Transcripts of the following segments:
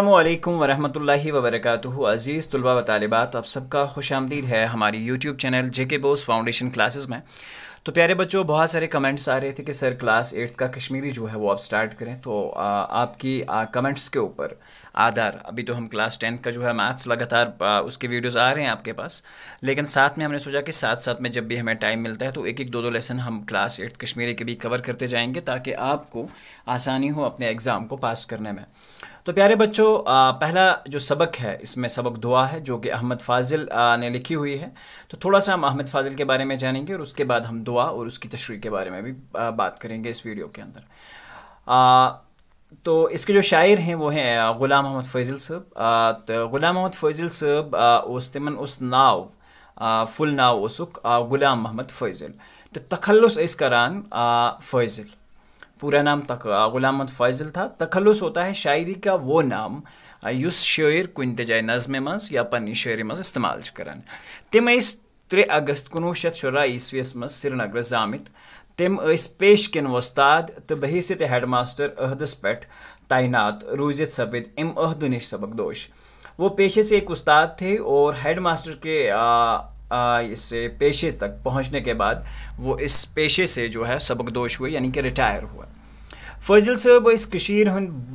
अल्लाम वरहमल वबरक अज़ीज़ तलबा व तालबात आप सबका खुश आमदीद है हमारी यूट्यूब चैनल जे के बोस फाउंडेशन क्लासेज़ में तो प्यारे बच्चों बहुत सारे कमेंट्स आ रहे थे कि सर क्लास एट्थ का कश्मीरी जो है वो आप स्टार्ट करें तो आ, आपकी आ, कमेंट्स के ऊपर आधार अभी तो हम क्लास टेंथ का जो है मैथ्स लगातार उसके वीडियोस आ रहे हैं आपके पास लेकिन साथ में हमने सोचा कि साथ साथ में जब भी हमें टाइम मिलता है तो एक एक दो दो लेसन हम क्लास एट्थ कश्मीरी के भी कवर करते जाएंगे ताकि आपको आसानी हो अपने एग्ज़ाम को पास करने में तो प्यारे बच्चों पहला जो सबक है इसमें सबक दुआ है जो कि अहमद फाजिल ने लिखी हुई है तो थोड़ा सा हम अहमद फाजिल के बारे में जानेंगे और उसके बाद हम दुआ और उसकी तशरी के बारे में भी बात करेंगे इस वीडियो के अंदर आ, तो इसके जो शायर हैं वो हैं ग़ुलाम अहमद फैज़िल साहब तो ग़ुलाम अहमद फैज़िल साहब उस तिमन उस नाव फुल नाव उसुक ग़ुलाम अहमद फैज़िल तो तखलस इस करान फैज़िल पूरा नाम तक गुलाम फैजल था तखलुस होता है शायरी का वो नाम उस शायर कुन तय नज़मे मज या पन्नी शायरी मज इस्तेमाल करान तम त्रे अगस्त कनवह शत शुरा ईस्वीस मज श्रीनगर जामित तम पेश कन वस्ताद तो बहसीत हेड मास्टर अहदस पे तैनात रूजित सपद अम अहद नश दोश वो पेशे से एक उस्ताद थे और हेड मास्टर के इसे पेशे तक पहुंचने के बाद वो इस पेशे से जो है सबकदोश हुए यानी कि रिटायर हुआ फजिल सब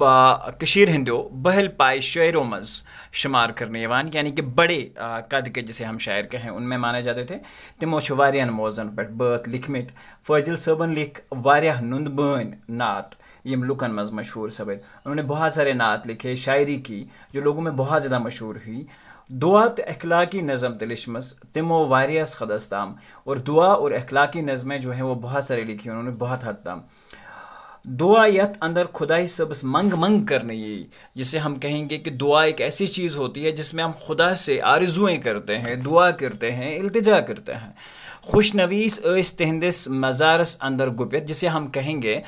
बहल पाए शरों मज शुमार करने यानी कि बड़े कद के जिसे हम शायर कहें उनमें माने जाते थे तमोच वोजन पे बर्थ लिखमित फजिल सबन लिख वह नुंद बन नात ये लुकन मज मशहूर सब उन्होंने बहुत सारे नात लिखे शायरी की जो लोगों में बहुत ज़्यादा मशहूर हुई दुआ तो अखलाकी नज़म तिलिशमस तिमो वारियास खदस्ताम और दुआ और अखलाकी नज़में जो हैं वो बहुत सारे लिखी उन्होंने बहुत हद तम दुआ यथ अंदर खुदाई सबस मंग मंग करने ये जिसे हम कहेंगे कि दुआ एक ऐसी चीज़ होती है जिसमें हम खुदा से आरजुएँ करते हैं दुआ करते हैं अल्तजा करते हैं खुशनवीस तहंदिस मज़ारस अंदर गुपित जिसे हम कहेंगे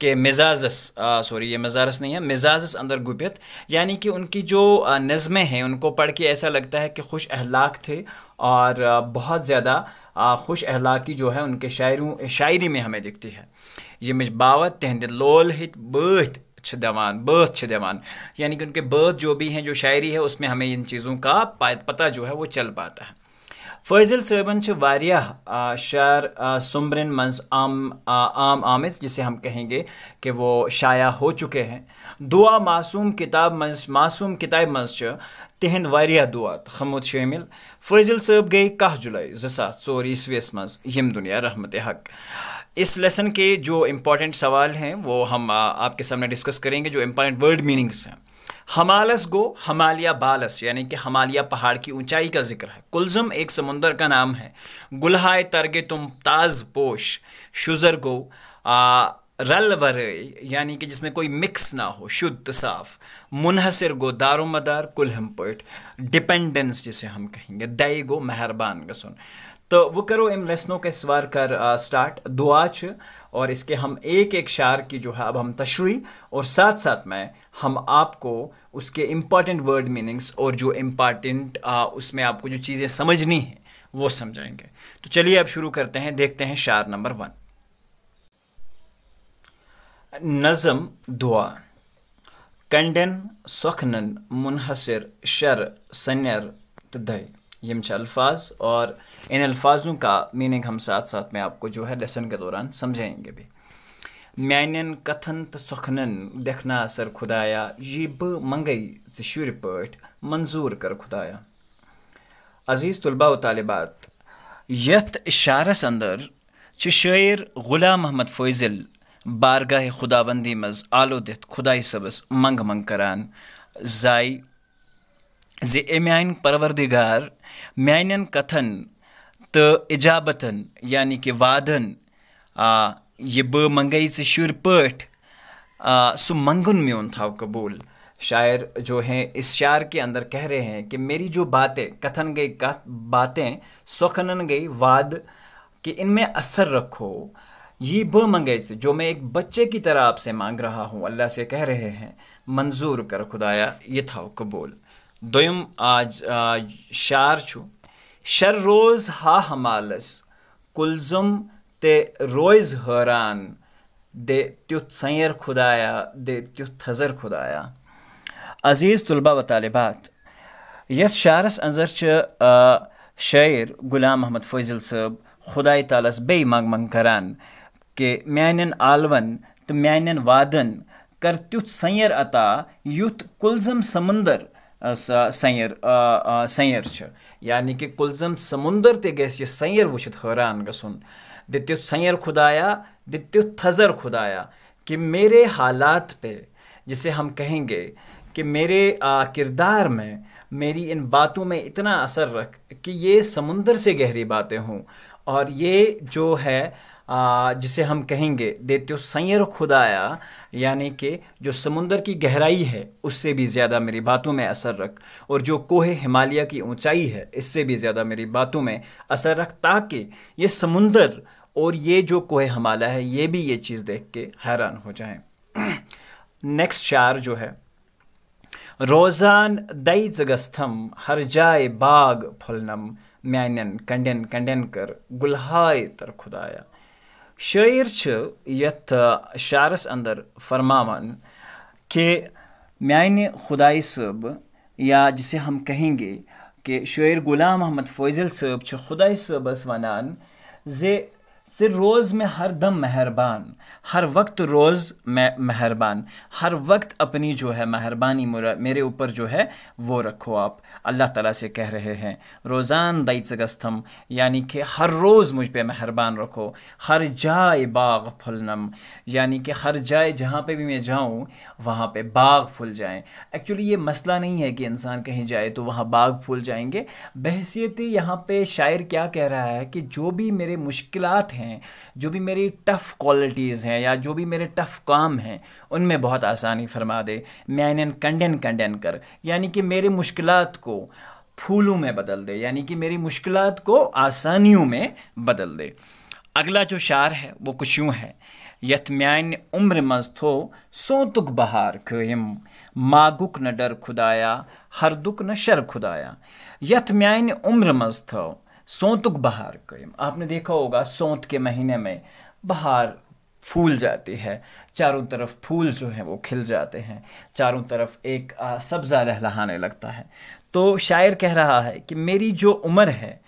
के मिजाजस सॉरी ये मिजारस नहीं है मिजाजस अंदर गुबियत यानी कि उनकी जो नज़में हैं उनको पढ़ के ऐसा लगता है कि खुश अहलाक थे और बहुत ज़्यादा खुश अहलाकी जो है उनके शायरों शायरी में हमें दिखती है ये मिजबावत तहद लोल हित बर्थ दवान बर्थ दवान यानी कि उनके बर्थ जो भी हैं जो शायरी है उसमें हमें इन चीज़ों का पता जो है वो चल पाता है फैजिल सबन शार सुमरन मं आम आम जिसे हम कहेंगे कि वो शाया हो चुके हैं दुआ मासूम किताब मासूम किताब मं तिंद दुआ खमुद शामिल फैजिल सब गई कह जुलाई जोर ईस्वीस मं यम दुनिया रहमत हक इस लेसन के जो इम्पॉटेंट सवाल हैं वो हम आपके सामने डिस्कस करेंगे जो इम्पॉटेंट वर्ड मीनिंग्स हैं हमालस गो हमालिया बालस यानी कि हमालिया पहाड़ की ऊंचाई का जिक्र है कुलजम एक समुंदर का नाम है गुल्हाय तरगे तुम ताज पोश शुजर गो आ, रल वर यानी कि जिसमें कोई मिक्स ना हो शुद्ध साफ मुनहसर गो दारो मदार कुलहम पोइट डिपेंडेंस जिसे हम कहेंगे दई गो मेहरबान गसुन तो वो करो इन लेसनों के स्वर कर आ, स्टार्ट दुआ च और इसके हम एक एक शार की जो है अब हम तशरी और साथ साथ में हम आपको उसके इम्पॉर्टेंट वर्ड मीनिंग्स और जो इम्पॉर्टेंट उसमें आपको जो चीज़ें समझनी है वो समझाएंगे तो चलिए अब शुरू करते हैं देखते हैं शार नंबर वन नज़म दुआ कंडन सखनन मुनहसर शर सन्यर तय यम अल्फाज और इन अल्फाजों का मीनिंग हम साथ साथ में आपको जो है लेसन के दौरान समझाएंगे भी मानन कथन तो सुखनन देखना असर खुदाया ये ब मंगई से शुर मंजूर कर खुदाया अजीज़ तलबा तालिबात यथ शारस अंदर शायर गुलाम अहमद फैजल बारगाह खुदाबंदी मज आलो दिथ खुदाई सबस मंग मंग करान जाय जे امہِ اَنہِ پروردِگار میانٮ۪ن तो इजाबतन यानी कि वादन आ, ये ब मंगई से शुर पठ सो मंगन म्योन था कबूल शायर जो हैं इस शार के अंदर कह रहे हैं कि मेरी जो बातें कथन गई कथ बातें सखनन गई वाद कि इनमें असर रखो ये ब मंगे से जो मैं एक बच्चे की तरह आपसे मांग रहा हूँ अल्लाह से कह रहे हैं मंजूर कर खुदाया ये था कबूल दोयम आज आ, शार छू शर रोज हा हमालस कुलजुम ते रोज हैरान दे त्युत सैर खुदाया दे त्युत थजर खुदाया अजीज तुलबा व तालिबात यस शारस अंजर च शायर गुलाम अहमद फैजिल सब खुदा तालस बे मंग मंग करान के म्यान आलवन तो म्यान वादन कर त्युत सैर अता युत कुलजम समंदर سیر سیر چھِ یعنی کہِ کُلزم سمُنٛدر تہِ گژھِ یہِ سیر وٕچھِتھ حٲران گژھُن دِ تیُتھ سیر خُدایا دِ تیُتھ تھزر خُدایا کہِ میرے حالات پے جسے ہم کہیں گے کہ میرے किरदार में मेरी इन बातों में इतना असर रख कि ये समुंदर से गहरी बातें हों और ये जो है जिसे हम कहेंगे देते हो संयर खुदाया यानी कि जो समुंदर की गहराई है उससे भी ज़्यादा मेरी बातों में असर रख और जो कोहे हिमालय की ऊंचाई है इससे भी ज़्यादा मेरी बातों में असर रख ताकि ये समुंदर और ये जो कोहे हिमालय है ये भी ये चीज़ देख के हैरान हो जाए नेक्स्ट चार जो है रोज़ान दई जगस्थम हर जाए बाग फुलनम मैनन कंडन कंडन कर गुल्हाय तर खुदाया شٲعر چھِ یَتھ شعرَس اَندَر فرماوان کہِ میٛانہِ خۄدایہِ صٲبہٕ یا جسے ہم کہیں گے کہِ شٲعر غلام احمد فٲضِل صٲب چھِ خۄدایہِ صٲبَس وَنان زِ सिर रोज़ में हर दम मेहरबान हर वक्त रोज़ मेहरबान हर वक्त अपनी जो है मेहरबानी मेरे ऊपर जो है वो रखो आप अल्लाह ताला से कह रहे हैं रोज़ान दाइसगस्थम यानी कि हर रोज़ मुझ पर मेहरबान रखो हर जाए बाग फुलनम यानी कि हर जाए जहाँ पे भी मैं जाऊँ वहाँ पे बाग फुल जाएँ एक्चुअली ये मसला नहीं है कि इंसान कहीं जाए तो वहाँ बाग फूल जाएंगे बहसीती यहाँ पे शायर क्या कह रहा है कि जो भी मेरे मुश्किल हैं जो भी मेरी टफ़ क्वालिटीज़ हैं या जो भी मेरे टफ़ काम हैं उनमें बहुत आसानी फरमा दे मैनन कंडन कंडन कर यानी कि मेरी मुश्किल को फूलों में बदल दे यानी कि मेरी मुश्किल को आसानियों में बदल दे अगला जो शार है वो कुछ यूँ है मान उम्र मज थो सो तुक बहार क्यों मागुक न डर खुदाया हर दुख न शर खुदाया मान उम्र मज थो सौतुक बहार करीम आपने देखा होगा सौत के महीने में बहार फूल जाती है चारों तरफ फूल जो है वो खिल जाते हैं चारों तरफ एक सब्ज़ा लहलहाने लगता है तो शायर कह रहा है कि मेरी जो उम्र है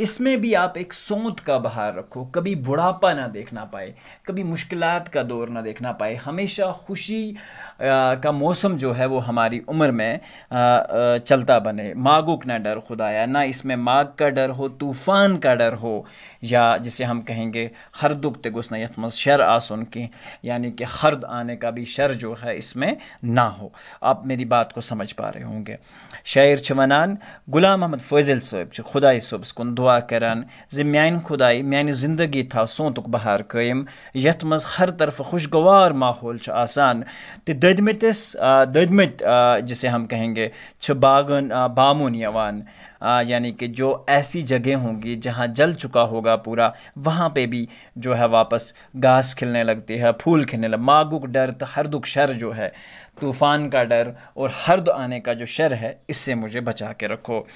इसमें भी आप एक सोत का बहार रखो कभी बुढ़ापा ना देखना पाए कभी मुश्किल का दौर ना देखना पाए हमेशा खुशी का मौसम जो है वो हमारी उम्र में चलता बने मागुक ना डर खुदाया ना इसमें माग का डर हो तूफ़ान का डर हो या जिसे हम कहेंगे हरदुक तो घुसना यथ मज शर आसन कें यानि कि हरद आने का भी शर जो है इसमें ना हो आप मेरी बात को समझ पा रहे होंगे शायर वनान गुलाम अहमद फैजिल खुदा सब कुन दुआ करान जान खुदा मानि जिंदगी था सोतुक बहार कैम यथ मज हर तरफ खुशगवार माहौल आसान तो ददमतिस ददमत जिसे हम कहेंगे बागन बामुन यानी कि जो ऐसी जगह होंगी जहाँ जल चुका होगा पूरा वहाँ पे भी जो है वापस घास खिलने लगती है फूल खिलने लग मागुक डर तो हर दुख शर जो है तूफ़ान का डर और हर्द आने का जो शर है इससे मुझे बचा के रखो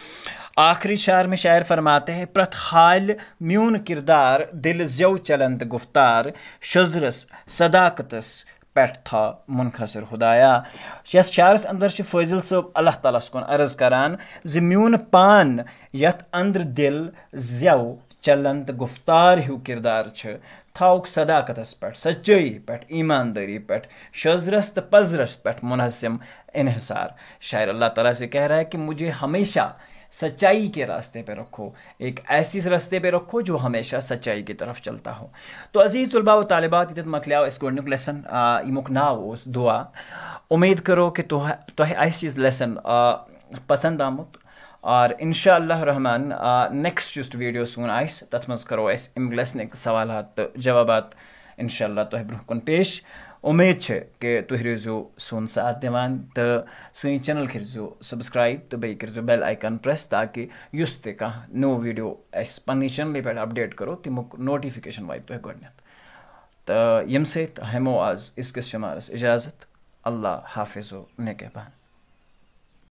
आखिरी शार में शायर फरमाते हैं प्रतहाल म्यून किरदार दिल ज्यो चलंत गुफ्तार शुजरस सदाकतस پٮ۪ٹھ تھاو مُنخصر خُدایا یَتھ شعرَس اَنٛدر چھِ فٲضِل صٲب اللہ تعالیٰ ہَس کُن عرض کران زِ میون پان یَتھ أنٛدرٕ دِل زٮ۪و چلن تہٕ گُفتار ہیوٗ کِردار چھِ تھاوُکھ صداقتَس پٮ۪ٹھ سچٲیی پٮ۪ٹھ ایٖماندٲری پٮ۪ٹھ شٔزرَس تہٕ پَزرَس پٮ۪ٹھ مُنحصِم انحصار شاعر اللہ تعالیٰ سے کہہ رہا ہے کہ مجھے ہمیشہ सच्चाई के रास्ते पे रखो एक ऐसी रास्ते पे रखो जो हमेशा सच्चाई की तरफ चलता हो तो अज़ीज़ तलबा व तालबात इदत मकलिया गुडनिक लेसन इमुक उस दुआ उम्मीद करो कि तुह ऐसी लेसन पसंद आमुत और इन रहमान नेक्स्ट जिस वीडियो सून आस तथ मज अम सवाल तो जवाब इनशा तुह ब्रोह कुन पेश उम्मीद कि तुम रो सोन साथ दिवान तो सी चैनल कर सबसक्राइब तो बेजो बेल आइकन प्रेस ताकि उस नो वीडियो अस पे चैनल पे अपडेट करो तमुक नोटिफिकेशन वाई तुम गोड़ तो यम सो आज इसकिस शुमारस इजाजत अल्लाह हाफिजो नेकहबान